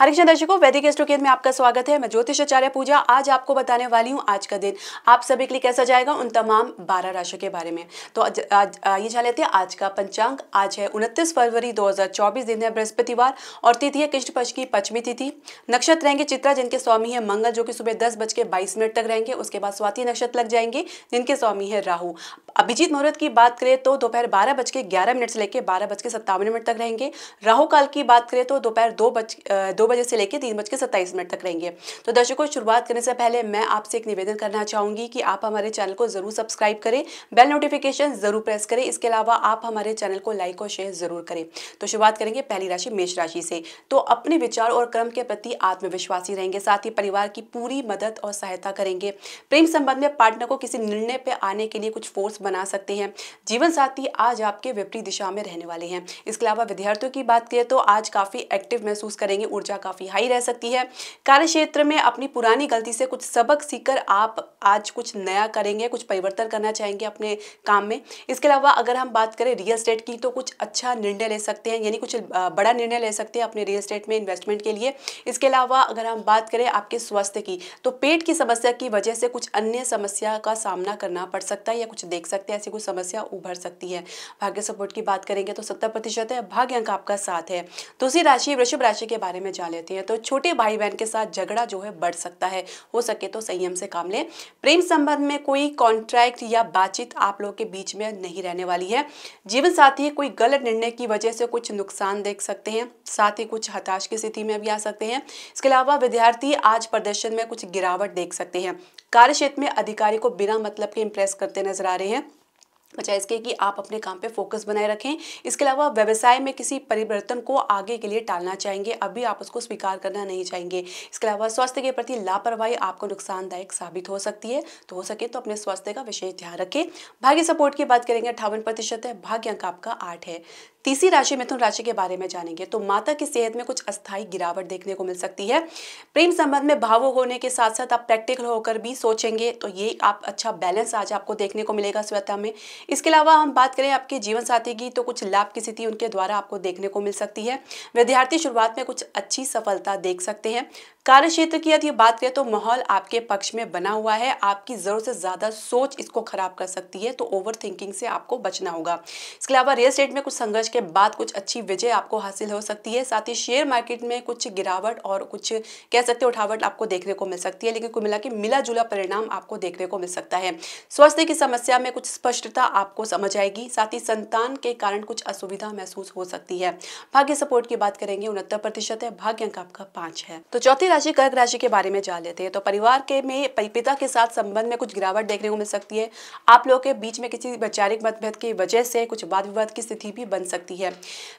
हरिकृष्ण दर्शकों वैदिक एस्ट्रोकेद में आपका स्वागत है मैं ज्योतिष आचार्य पूजा आज आपको बताने वाली हूँ आज का दिन आप सभी के लिए कैसा जाएगा उन तमाम बारह राशियों के बारे में तो आज, आइए जान लेते हैं आज का पंचांग आज है उनतीस फरवरी 2024 दिन है बृहस्पतिवार और तिथि है कृष्ण पक्ष की पंचमी तिथि नक्षत्र रहेंगे चित्रा जिनके स्वामी है मंगल जो कि सुबह दस बज के बाईस मिनट तक रहेंगे उसके बाद स्वाति नक्षत्र लग जाएंगे जिनके स्वामी है राहु अभिजीत मुहूर्त की बात करें तो दोपहर बारह बज के ग्यारह मिनट से लेकर बारह बज के सत्तावन मिनट तक रहेंगे राहुकाल की बात करें तो दोपहर दो बज दो बजे से लेकर तीन बज के सत्ताईस मिनट तक रहेंगे तो दर्शकों शुरुआत करने से पहले मैं आपसे एक निवेदन करना चाहूंगी कि आप हमारे चैनल को ज़रूर सब्सक्राइब करें बेल नोटिफिकेशन ज़रूर प्रेस करें इसके अलावा आप हमारे चैनल को लाइक और शेयर ज़रूर करें तो शुरुआत करेंगे पहली राशि मेष राशि से तो अपने विचार और कर्म के प्रति आत्मविश्वासी रहेंगे साथ ही परिवार की पूरी मदद और सहायता करेंगे प्रेम संबंध में पार्टनर को किसी निर्णय पर आने के लिए कुछ फोर्स बना सकते हैं जीवन साथी आज आपके विपरीत दिशा में रहने वाले हैं इसके अलावा विद्यार्थियों की बात करें तो आज काफ़ी एक्टिव महसूस करेंगे ऊर्जा काफ़ी हाई रह सकती है कार्य क्षेत्र में अपनी पुरानी गलती से कुछ सबक सीखकर आप आज कुछ नया करेंगे कुछ परिवर्तन करना चाहेंगे अपने काम में इसके अलावा अगर हम बात करें रियल स्टेट की तो कुछ अच्छा निर्णय ले सकते हैं यानी कुछ बड़ा निर्णय ले सकते हैं अपने रियल स्टेट में इन्वेस्टमेंट के लिए इसके अलावा अगर हम बात करें आपके स्वास्थ्य की तो पेट की समस्या की वजह से कुछ अन्य समस्या का सामना करना पड़ सकता है या कुछ देख सकते हैं ऐसी कुछ समस्या उभर सकती है भाग्य सपोर्ट की बात करेंगे तो सत्तर प्रतिशत है भाग्य अंक आपका साथ है दूसरी राशि वृषभ राशि के बारे में जान बचा लेते हैं तो छोटे भाई बहन के साथ झगड़ा जो है बढ़ सकता है हो सके तो संयम से काम लें प्रेम संबंध में कोई कॉन्ट्रैक्ट या बातचीत आप लोग के बीच में नहीं रहने वाली है जीवन साथी कोई गलत निर्णय की वजह से कुछ नुकसान देख सकते हैं साथ ही कुछ हताश की स्थिति में भी आ सकते हैं इसके अलावा विद्यार्थी आज प्रदर्शन में कुछ गिरावट देख सकते हैं कार्यक्षेत्र में अधिकारी को बिना मतलब के इम्प्रेस करते नजर आ रहे हैं बजाय इसके कि आप अपने काम पे फोकस बनाए रखें इसके अलावा व्यवसाय में किसी परिवर्तन को आगे के लिए टालना चाहेंगे अभी आप उसको स्वीकार करना नहीं चाहेंगे इसके अलावा स्वास्थ्य के प्रति लापरवाही आपको नुकसानदायक साबित हो सकती है तो हो सके तो अपने स्वास्थ्य का विशेष ध्यान रखें भाग्य सपोर्ट की बात करेंगे अट्ठावन प्रतिशत है अंक आपका आठ है तीसरी राशि मिथुन राशि के बारे में जानेंगे तो माता की सेहत में कुछ अस्थायी गिरावट देखने को मिल सकती है प्रेम संबंध में भावुक होने के साथ साथ आप प्रैक्टिकल होकर भी सोचेंगे तो ये आप अच्छा बैलेंस आज आपको देखने को मिलेगा स्वेता में इसके अलावा हम बात करें आपके जीवन साथी की तो कुछ लाभ की स्थिति उनके द्वारा आपको देखने को मिल सकती है विद्यार्थी शुरुआत में कुछ अच्छी सफलता देख सकते हैं कार्य क्षेत्र की यदि बात करें तो माहौल आपके पक्ष में बना हुआ है आपकी जरूरत से ज़्यादा सोच इसको खराब कर सकती है तो ओवर थिंकिंग से आपको बचना होगा इसके अलावा रियल स्टेट में कुछ संघर्ष के के बाद कुछ अच्छी विजय आपको हासिल हो सकती है साथ ही शेयर मार्केट में कुछ गिरावट और कुछ कह सकते हैं उठावट आपको देखने को मिल सकती है लेकिन कुल मिला के मिला जुला परिणाम आपको देखने को मिल सकता है स्वास्थ्य की समस्या में कुछ स्पष्टता आपको समझ आएगी साथ ही संतान के कारण कुछ असुविधा महसूस हो सकती है भाग्य सपोर्ट की बात करेंगे उनहत्तर प्रतिशत है भाग्य अंक आपका पांच है तो चौथी राशि कर्क राशि के बारे में जान लेते हैं तो परिवार के में पिता के साथ संबंध में कुछ गिरावट देखने को मिल सकती है आप लोगों के बीच में किसी वैचारिक मतभेद की वजह से कुछ वाद विवाद की स्थिति भी बन सकती सकती है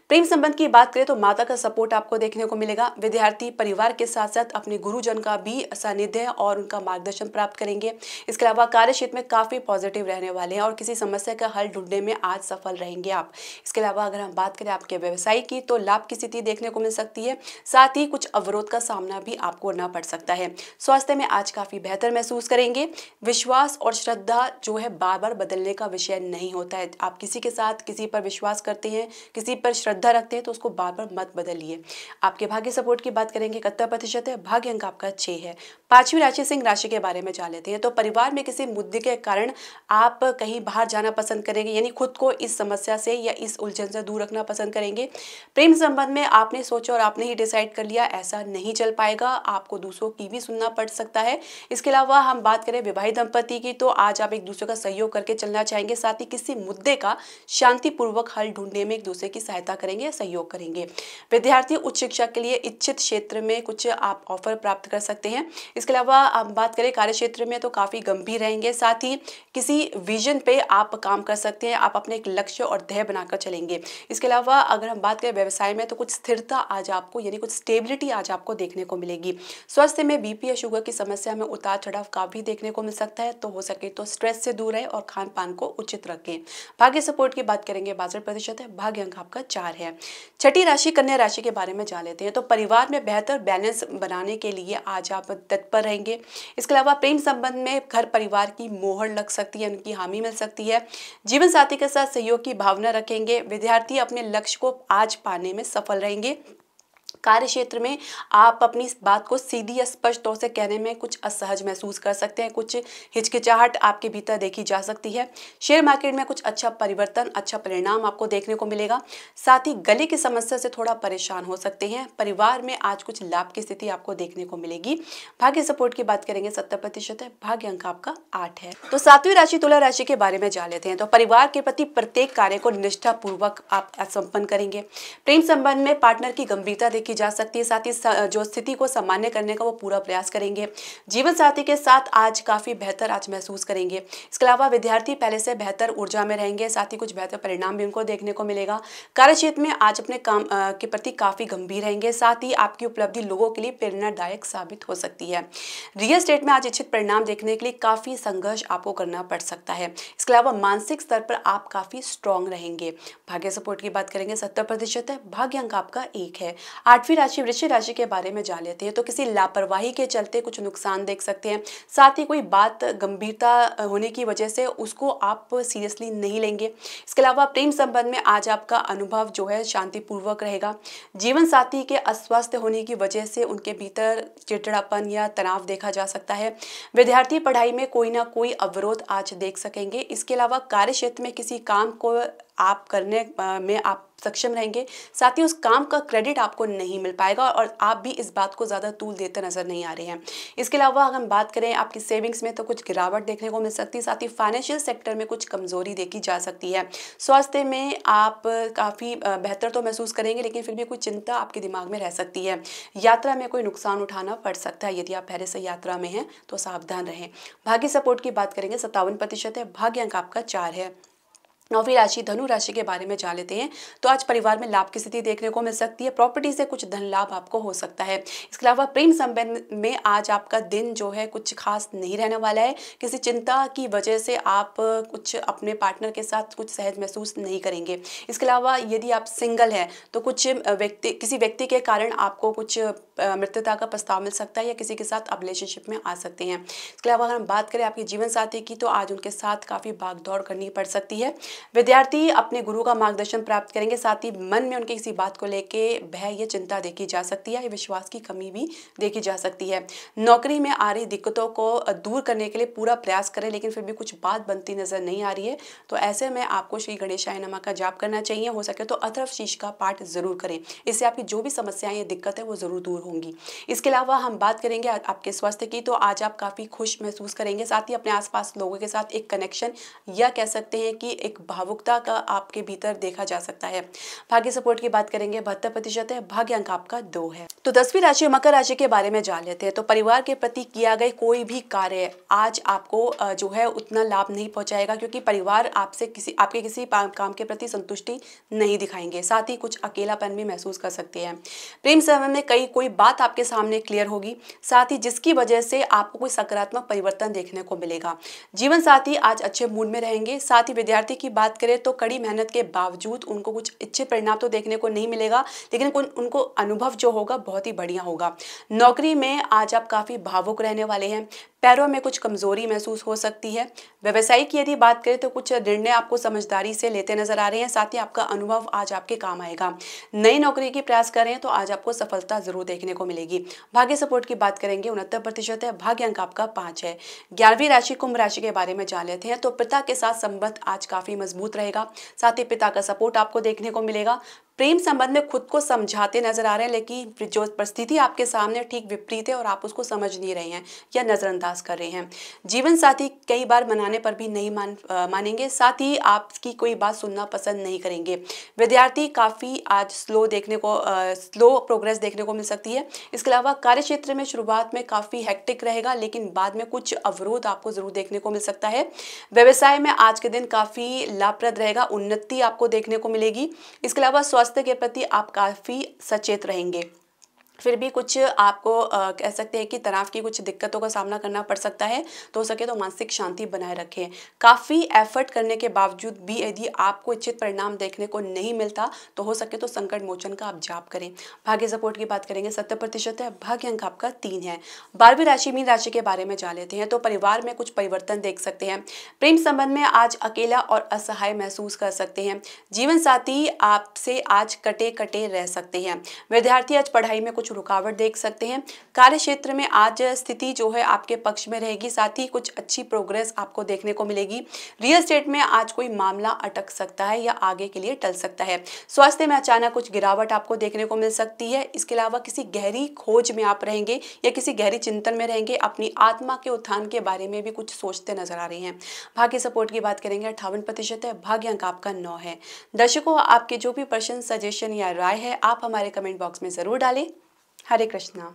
प्रेम संबंध की बात करें तो माता का सपोर्ट आपको देखने को मिलेगा विद्यार्थी परिवार के साथ साथ अपने गुरुजन का भी सानिध्य और उनका मार्गदर्शन प्राप्त करेंगे इसके अलावा कार्य क्षेत्र में काफ़ी पॉजिटिव रहने वाले हैं और किसी समस्या का हल ढूंढने में आज सफल रहेंगे आप इसके अलावा अगर हम बात करें आपके व्यवसाय की तो लाभ की स्थिति देखने को मिल सकती है साथ ही कुछ अवरोध का सामना भी आपको करना पड़ सकता है स्वास्थ्य में आज काफ़ी बेहतर महसूस करेंगे विश्वास और श्रद्धा जो है बार बार बदलने का विषय नहीं होता है आप किसी के साथ किसी पर विश्वास करते हैं किसी पर श्रद्धा रखते हैं तो उसको बार बार मत बदलिए आपके भाग्य सपोर्ट की बात करेंगे इकहत्तर प्रतिशत है भाग्य अंक आपका छः है पांचवी राशि सिंह राशि के बारे में जान लेते हैं तो परिवार में किसी मुद्दे के कारण आप कहीं बाहर जाना पसंद करेंगे यानी खुद को इस समस्या से या इस उलझन से दूर रखना पसंद करेंगे प्रेम संबंध में आपने सोचा और आपने ही डिसाइड कर लिया ऐसा नहीं चल पाएगा आपको दूसरों की भी सुनना पड़ सकता है इसके अलावा हम बात करें विवाहित दंपति की तो आज आप एक दूसरे का सहयोग करके चलना चाहेंगे साथ ही किसी मुद्दे का शांतिपूर्वक हल ढूंढने में एक दूसरे की सहायता करेंगे या सहयोग करेंगे विद्यार्थी उच्च शिक्षा के लिए इच्छित क्षेत्र में कुछ आप ऑफर प्राप्त कर सकते हैं इसके अलावा आप बात करें कार्य क्षेत्र में तो काफ़ी गंभीर रहेंगे साथ ही किसी विजन पे आप काम कर सकते हैं आप अपने एक लक्ष्य और ध्यय बनाकर चलेंगे इसके अलावा अगर हम बात करें व्यवसाय में तो कुछ स्थिरता आज आपको यानी कुछ स्टेबिलिटी आज आपको देखने को मिलेगी स्वास्थ्य में बी या शुगर की समस्या में उतार चढ़ाव काफ़ी देखने को मिल सकता है तो हो सके तो स्ट्रेस से दूर रहें और खान पान को उचित रखें भाग्य सपोर्ट की बात करेंगे बासठ प्रतिशत है भाग्य अंक आपका चार है छठी राशि कन्या राशि के बारे में जान लेते हैं तो परिवार में बेहतर बैलेंस बनाने के लिए आज आप पर रहेंगे इसके अलावा प्रेम संबंध में घर परिवार की मोहर लग सकती है उनकी हामी मिल सकती है जीवन साथी के साथ सहयोग की भावना रखेंगे विद्यार्थी अपने लक्ष्य को आज पाने में सफल रहेंगे कार्य क्षेत्र में आप अपनी बात को सीधी या स्पष्ट तौर से कहने में कुछ असहज महसूस कर सकते हैं कुछ हिचकिचाहट आपके भीतर देखी जा सकती है शेयर मार्केट में कुछ अच्छा परिवर्तन अच्छा परिणाम आपको देखने को मिलेगा साथ ही गले की समस्या से थोड़ा परेशान हो सकते हैं परिवार में आज कुछ लाभ की स्थिति आपको देखने को मिलेगी भाग्य सपोर्ट की बात करेंगे सत्तर प्रतिशत है भाग्य अंक आपका आठ है तो सातवीं राशि तुला राशि के बारे में जान लेते हैं तो परिवार के प्रति प्रत्येक कार्य को निष्ठापूर्वक आप संपन्न करेंगे प्रेम संबंध में पार्टनर की गंभीरता देखिए की जा सकती है साथ ही जो स्थिति को सामान्य करने का वो पूरा प्रयास करेंगे जीवन साथी के साथ आज काफ़ी बेहतर आज महसूस करेंगे इसके अलावा विद्यार्थी पहले से बेहतर ऊर्जा में रहेंगे साथ ही कुछ बेहतर परिणाम भी उनको देखने को मिलेगा कार्यक्षेत्र में आज अपने काम के प्रति काफ़ी गंभीर रहेंगे साथ ही आपकी उपलब्धि लोगों के लिए प्रेरणादायक साबित हो सकती है रियल स्टेट में आज इच्छित परिणाम देखने के लिए काफ़ी संघर्ष आपको करना पड़ सकता है इसके अलावा मानसिक स्तर पर आप काफ़ी स्ट्रांग रहेंगे भाग्य सपोर्ट की बात करेंगे सत्तर प्रतिशत है भाग्य अंक आपका एक है आर्थिक आठवीं राशि वृश्चिक राशि के बारे में जान लेते हैं तो किसी लापरवाही के चलते कुछ नुकसान देख सकते हैं साथ ही कोई बात गंभीरता होने की वजह से उसको आप सीरियसली नहीं लेंगे इसके अलावा प्रेम संबंध में आज आपका अनुभव जो है शांतिपूर्वक रहेगा जीवन साथी के अस्वस्थ होने की वजह से उनके भीतर चिड़चिड़ापन या तनाव देखा जा सकता है विद्यार्थी पढ़ाई में कोई ना कोई अवरोध आज देख सकेंगे इसके अलावा कार्य क्षेत्र में किसी काम को आप करने में आप सक्षम रहेंगे साथ ही उस काम का क्रेडिट आपको नहीं मिल पाएगा और आप भी इस बात को ज़्यादा तूल देते नज़र नहीं आ रहे हैं इसके अलावा अगर हम बात करें आपकी सेविंग्स में तो कुछ गिरावट देखने को मिल सकती है साथ ही फाइनेंशियल सेक्टर में कुछ कमज़ोरी देखी जा सकती है स्वास्थ्य में आप काफ़ी बेहतर तो महसूस करेंगे लेकिन फिर भी कुछ चिंता आपके दिमाग में रह सकती है यात्रा में कोई नुकसान उठाना पड़ सकता है यदि आप पहले से यात्रा में हैं तो सावधान रहें भाग्य सपोर्ट की बात करेंगे सत्तावन प्रतिशत है अंक आपका चार है नौवीं राशि धनु राशि के बारे में जान लेते हैं तो आज परिवार में लाभ की स्थिति देखने को मिल सकती है प्रॉपर्टी से कुछ धन लाभ आपको हो सकता है इसके अलावा प्रेम संबंध में आज आपका दिन जो है कुछ खास नहीं रहने वाला है किसी चिंता की वजह से आप कुछ अपने पार्टनर के साथ कुछ सहज महसूस नहीं करेंगे इसके अलावा यदि आप सिंगल हैं तो कुछ व्यक्ति किसी व्यक्ति के कारण आपको कुछ मृत्युता का प्रस्ताव मिल सकता है या किसी के साथ आप रिलेशनशिप में आ सकते हैं इसके अलावा अगर हम बात करें आपके जीवन साथी की तो आज उनके साथ काफ़ी भाग दौड़ करनी पड़ सकती है विद्यार्थी अपने गुरु का मार्गदर्शन प्राप्त करेंगे साथ ही मन में उनकी किसी बात को लेके भय या चिंता देखी जा सकती है या विश्वास की कमी भी देखी जा सकती है नौकरी में आ रही दिक्कतों को दूर करने के लिए पूरा प्रयास करें लेकिन फिर भी कुछ बात बनती नजर नहीं आ रही है तो ऐसे में आपको श्री गणेशाय नमा का जाप करना चाहिए हो सके तो अथर्व शीश का पाठ जरूर करें इससे आपकी जो भी समस्याएं या दिक्कत है वो जरूर दूर होंगी इसके अलावा हम बात करेंगे आपके स्वास्थ्य की तो आज आप काफ़ी खुश महसूस करेंगे साथ ही अपने आसपास लोगों के साथ एक कनेक्शन या कह सकते हैं कि एक भावुकता का आपके भीतर देखा जा सकता है भाग्य सपोर्ट की बात करेंगे बहत्तर प्रतिशत है भाग्य अंक आपका दो है तो दसवीं राशि मकर राशि के बारे में जान लेते हैं तो परिवार के प्रति किया गया कोई भी कार्य आज आपको जो है उतना लाभ नहीं पहुंचाएगा क्योंकि परिवार आपसे किसी आपके किसी काम के प्रति संतुष्टि नहीं दिखाएंगे साथ ही कुछ अकेलापन भी महसूस कर सकते हैं प्रेम समय में कई कोई बात आपके सामने क्लियर होगी साथ ही जिसकी वजह से आपको कोई सकारात्मक परिवर्तन देखने को मिलेगा जीवन साथी आज अच्छे मूड में रहेंगे साथ ही विद्यार्थी की बात करें तो कड़ी मेहनत के बावजूद उनको कुछ अच्छे परिणाम तो देखने को नहीं मिलेगा लेकिन उनको अनुभव जो होगा बहुत बहुत ही बढ़िया होगा नौकरी में आज आप काफ़ी भावुक रहने वाले हैं पैरों में कुछ कमजोरी महसूस हो सकती है व्यवसाय की यदि बात करें तो कुछ निर्णय आपको समझदारी से लेते नजर आ रहे हैं साथ ही आपका अनुभव आज आपके काम आएगा नई नौकरी की प्रयास करें तो आज आपको सफलता जरूर देखने को मिलेगी भाग्य सपोर्ट की बात करेंगे उनहत्तर प्रतिशत है भाग्य अंक आपका पाँच है ग्यारहवीं राशि कुंभ राशि के बारे में जान लेते हैं तो पिता के साथ संबंध आज काफी मजबूत रहेगा साथ ही पिता का सपोर्ट आपको देखने को मिलेगा प्रेम संबंध में खुद को समझाते नजर आ रहे हैं लेकिन जो परिस्थिति आपके सामने ठीक विपरीत है और आप उसको समझ नहीं रहे हैं या नज़रअंदाज कर रहे हैं जीवन साथी कई बार मनाने पर भी नहीं मान मानेंगे साथ ही आपकी कोई बात सुनना पसंद नहीं करेंगे विद्यार्थी काफ़ी आज स्लो देखने को आ, स्लो प्रोग्रेस देखने को मिल सकती है इसके अलावा कार्य क्षेत्र में शुरुआत में काफ़ी हेक्टिक रहेगा लेकिन बाद में कुछ अवरोध आपको ज़रूर देखने को मिल सकता है व्यवसाय में आज के दिन काफ़ी लाभप्रद रहेगा उन्नति आपको देखने को मिलेगी इसके अलावा स्वास्थ्य स्वास्थ्य के प्रति आप काफ़ी सचेत रहेंगे फिर भी कुछ आपको आ, कह सकते हैं कि तनाव की कुछ दिक्कतों का सामना करना पड़ सकता है तो हो सके तो मानसिक शांति बनाए रखें काफ़ी एफर्ट करने के बावजूद भी यदि आपको इच्छित परिणाम देखने को नहीं मिलता तो हो सके तो संकट मोचन का आप जाप करें भाग्य सपोर्ट की बात करेंगे सत्तर प्रतिशत है भाग्य अंक आपका तीन है बारहवीं राशि मीन राशि के बारे में जा लेते हैं तो परिवार में कुछ परिवर्तन देख सकते हैं प्रेम संबंध में आज अकेला और असहाय महसूस कर सकते हैं जीवन साथी आपसे आज कटे कटे रह सकते हैं विद्यार्थी आज पढ़ाई में कुछ कुछ रुकावट देख सकते हैं कार्य क्षेत्र में आज स्थिति जो है आपके पक्ष में रहेगी साथ ही कुछ अच्छी प्रोग्रेस आपको देखने को मिलेगी रियल स्टेट में आज कोई मामला अटक सकता है या आगे के लिए टल सकता है स्वास्थ्य में अचानक कुछ गिरावट आपको देखने को मिल सकती है इसके अलावा किसी गहरी खोज में आप रहेंगे या किसी गहरी चिंतन में रहेंगे अपनी आत्मा के उत्थान के बारे में भी कुछ सोचते नजर आ रहे हैं भाग्य सपोर्ट की बात करेंगे अट्ठावन प्रतिशत है भाग्य अंक आपका नौ है दर्शकों आपके जो भी प्रश्न सजेशन या राय है आप हमारे कमेंट बॉक्स में ज़रूर डालें हरे कृष्णा